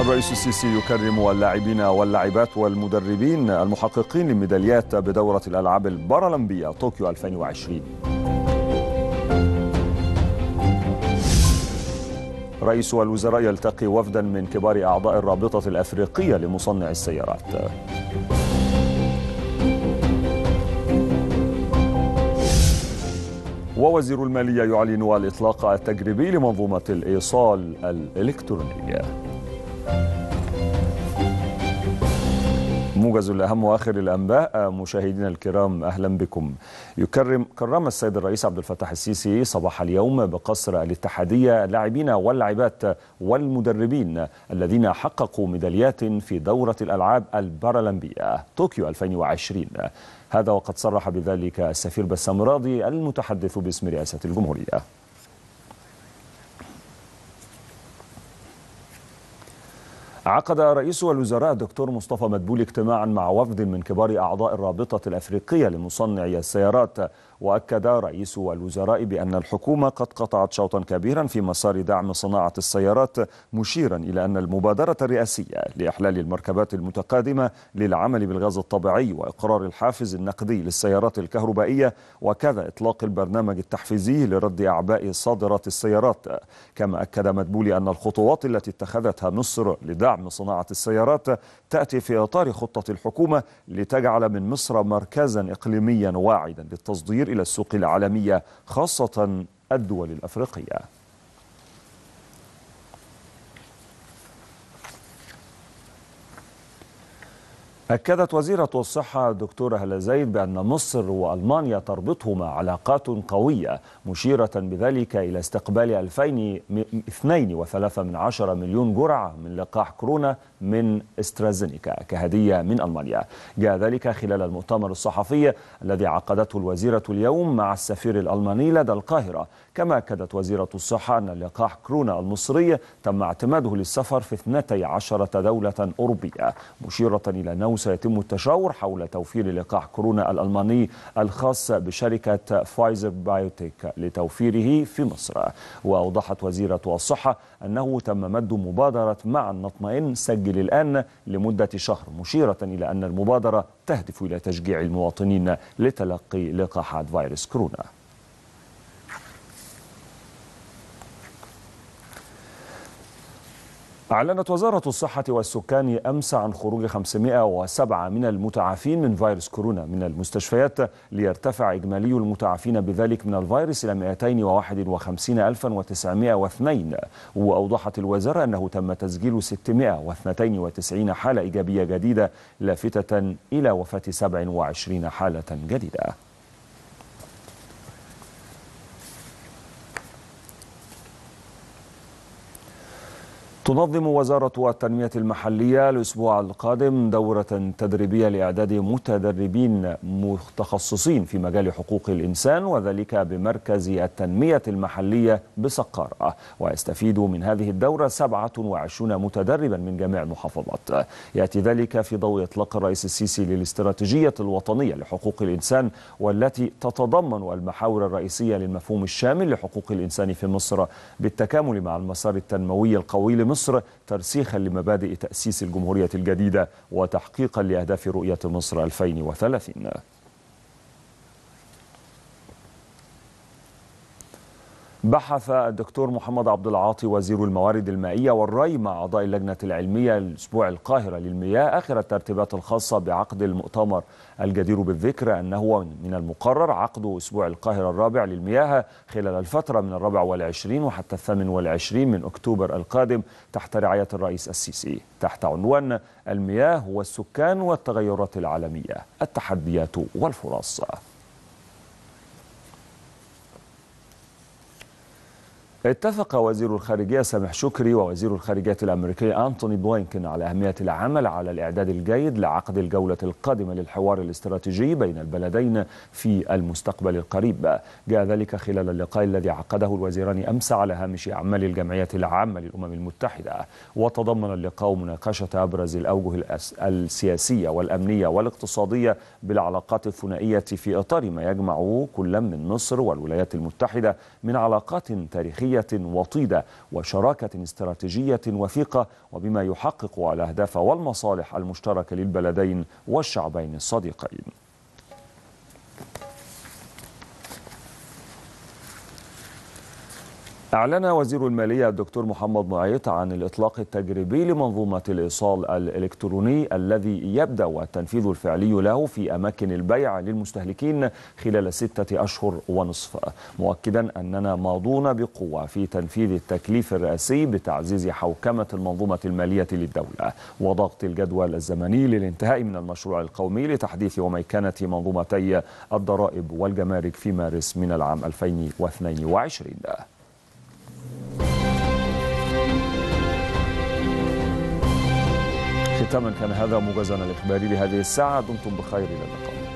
الرئيس السيسي يكرم اللاعبين واللاعبات والمدربين المحققين لميداليات بدورة الألعاب البارالمبية طوكيو 2020 رئيس الوزراء يلتقي وفدا من كبار أعضاء الرابطة الأفريقية لمصنع السيارات ووزير المالية يعلن الإطلاق التجريبي لمنظومة الإيصال الإلكترونية موجز الأهم وآخر الأنباء مشاهدينا الكرام أهلا بكم يكرم كرم السيد الرئيس عبد الفتاح السيسي صباح اليوم بقصر الاتحادية اللاعبين واللاعبات والمدربين الذين حققوا ميداليات في دورة الألعاب البارالمبية طوكيو 2020 هذا وقد صرح بذلك السفير بسام راضي المتحدث باسم رئاسة الجمهورية عقد رئيس الوزراء الدكتور مصطفى مدبولي اجتماعا مع وفد من كبار أعضاء الرابطة الأفريقية لمصنعي السيارات وأكد رئيس الوزراء بأن الحكومة قد قطعت شوطا كبيرا في مسار دعم صناعة السيارات مشيرا إلى أن المبادرة الرئاسية لإحلال المركبات المتقادمة للعمل بالغاز الطبيعي وإقرار الحافز النقدي للسيارات الكهربائية وكذا إطلاق البرنامج التحفيزي لرد أعباء صادرات السيارات كما أكد مدبولي أن الخطوات التي اتخذتها مصر لدعم دعم صناعة السيارات تأتي في إطار خطة الحكومة لتجعل من مصر مركزا إقليميا واعدا للتصدير إلى السوق العالمية خاصة الدول الأفريقية أكدت وزيرة الصحة الدكتورة هلا زيد بأن مصر وألمانيا تربطهما علاقات قوية مشيرة بذلك إلى استقبال 2002 مليون جرعة من لقاح كورونا من استرازينيكا كهدية من ألمانيا جاء ذلك خلال المؤتمر الصحفي الذي عقدته الوزيرة اليوم مع السفير الألماني لدى القاهرة كما أكدت وزيرة الصحة أن لقاح كورونا المصري تم اعتماده للسفر في 12 دولة أوروبية مشيرة إلى نوع سيتم التشاور حول توفير لقاح كورونا الألماني الخاص بشركة فايزر بايوتيك لتوفيره في مصر وأوضحت وزيرة الصحة أنه تم مد مبادرة مع النطمئن سجل الآن لمدة شهر مشيرة إلى أن المبادرة تهدف إلى تشجيع المواطنين لتلقي لقاحات فيروس كورونا أعلنت وزارة الصحة والسكان أمس عن خروج 507 من المتعافين من فيروس كورونا من المستشفيات ليرتفع إجمالي المتعافين بذلك من الفيروس إلى 251902 وأوضحت الوزارة أنه تم تسجيل 692 حالة إيجابية جديدة لافتة إلى وفاة 27 حالة جديدة تنظم وزارة التنمية المحلية الأسبوع القادم دورة تدريبية لإعداد متدربين متخصصين في مجال حقوق الإنسان وذلك بمركز التنمية المحلية بسقارة ويستفيد من هذه الدورة 27 متدربا من جميع المحافظات يأتي ذلك في ضوء إطلاق الرئيس السيسي للاستراتيجية الوطنية لحقوق الإنسان والتي تتضمن المحاور الرئيسية للمفهوم الشامل لحقوق الإنسان في مصر بالتكامل مع المسار التنموي القوي لمصر مصر ترسيخا لمبادئ تأسيس الجمهورية الجديدة وتحقيقا لأهداف رؤية مصر 2030 بحث الدكتور محمد عبد العاطي وزير الموارد المائية والري مع أعضاء اللجنة العلمية الأسبوع القاهرة للمياه آخر الترتيبات الخاصة بعقد المؤتمر الجدير بالذكر أنه من المقرر عقد أسبوع القاهرة الرابع للمياه خلال الفترة من الرابع والعشرين وحتى الثامن والعشرين من أكتوبر القادم تحت رعاية الرئيس السيسي تحت عنوان المياه والسكان والتغيرات العالمية التحديات والفرص اتفق وزير الخارجية سامح شكري ووزير الخارجية الأمريكي أنتوني بلينكن على أهمية العمل على الإعداد الجيد لعقد الجولة القادمة للحوار الاستراتيجي بين البلدين في المستقبل القريب جاء ذلك خلال اللقاء الذي عقده الوزيران أمس على هامش أعمال الجمعية العامة للأمم المتحدة وتضمن اللقاء مناقشة أبرز الأوجه السياسية والأمنية والاقتصادية بالعلاقات الثنائية في إطار ما يجمع كل من مصر والولايات المتحدة من علاقات تاريخية عملية وطيدة وشراكة استراتيجية وثيقة وبما يحقق الأهداف والمصالح المشتركة للبلدين والشعبين الصديقين أعلن وزير المالية الدكتور محمد معيط عن الإطلاق التجريبي لمنظومة الإيصال الإلكتروني الذي يبدأ والتنفيذ الفعلي له في أماكن البيع للمستهلكين خلال ستة أشهر ونصف مؤكدا أننا ماضون بقوة في تنفيذ التكليف الرئاسي بتعزيز حوكمة المنظومة المالية للدولة وضغط الجدول الزمني للانتهاء من المشروع القومي لتحديث وميكنة منظومتي الضرائب والجمارك في مارس من العام 2022 ختاما كان هذا موجزنا الإخباري لهذه الساعة دمتم بخير إلى اللقاء